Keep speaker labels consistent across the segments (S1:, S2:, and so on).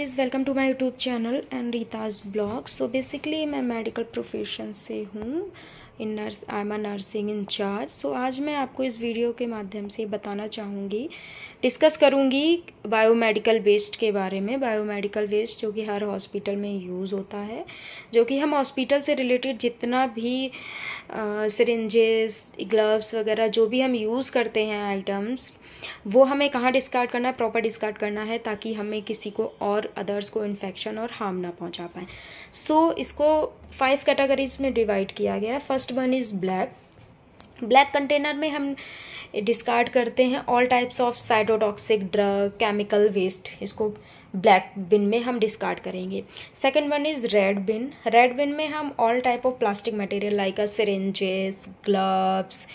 S1: guys welcome to my YouTube channel and Rita's blog so basically मैं medical profession से हूँ in nurse I am a nursing incharge so आज मैं आपको इस वीडियो के माध्यम से बताना चाहूँगी डिस्कस करूँगी बायोमेडिकल वेस्ट के बारे में बायोमेडिकल वेस्ट जो कि हर हॉस्पिटल में यूज़ होता है जो कि हम हॉस्पिटल से रिलेटेड जितना भी सरेंजेस ग्लव्स वगैरह जो भी हम यूज़ करते हैं आइटम्स वो हमें कहाँ डिस्कार्ड करना है प्रॉपर डिस्कार्ड करना है ताकि हमें किसी को और अदर्स को इन्फेक्शन और हार्म ना पहुँचा पाए सो so, इसको फाइव कैटेगरीज में डिवाइड किया गया है first first one is black black container में हम डिस्कार्ड करते हैं all types of cytotoxic drug chemical waste इसको ब्लैक बिन में हम डिस्कार्ड करेंगे second one is red bin red bin में हम all type of plastic material like a syringes gloves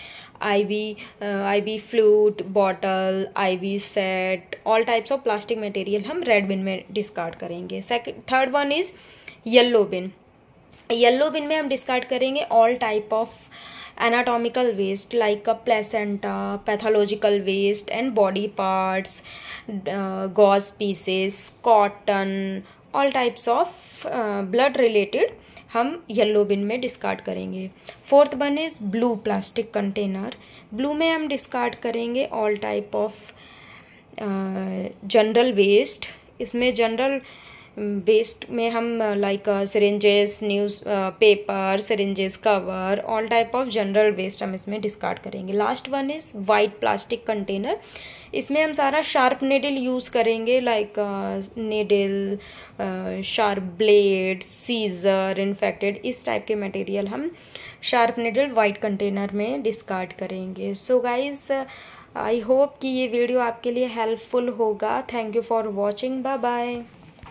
S1: IV IV fluid bottle IV set all types of plastic material हम red bin में discard करेंगे second third one is yellow bin yellow bin में हम discard करेंगे all type of anatomical waste like a placenta pathological waste and body parts gauze pieces cotton all types of blood related हम yellow bin में discard करेंगे fourth one is blue plastic container blue में हम discard करेंगे all type of general waste इसमें general uh, waste में हम like syringes news paper सरेंजेस cover all type of general waste हम इसमें डिस्कार्ड करेंगे last one is white plastic container इसमें हम सारा शार्प नेडल यूज़ करेंगे like needle sharp blade scissor infected इस टाइप के मटेरियल हम शार्प नेडल वाइट कंटेनर में डिस्कार्ड करेंगे सो गाइज़ आई होप कि ये वीडियो आपके लिए हेल्पफुल होगा thank you for watching bye bye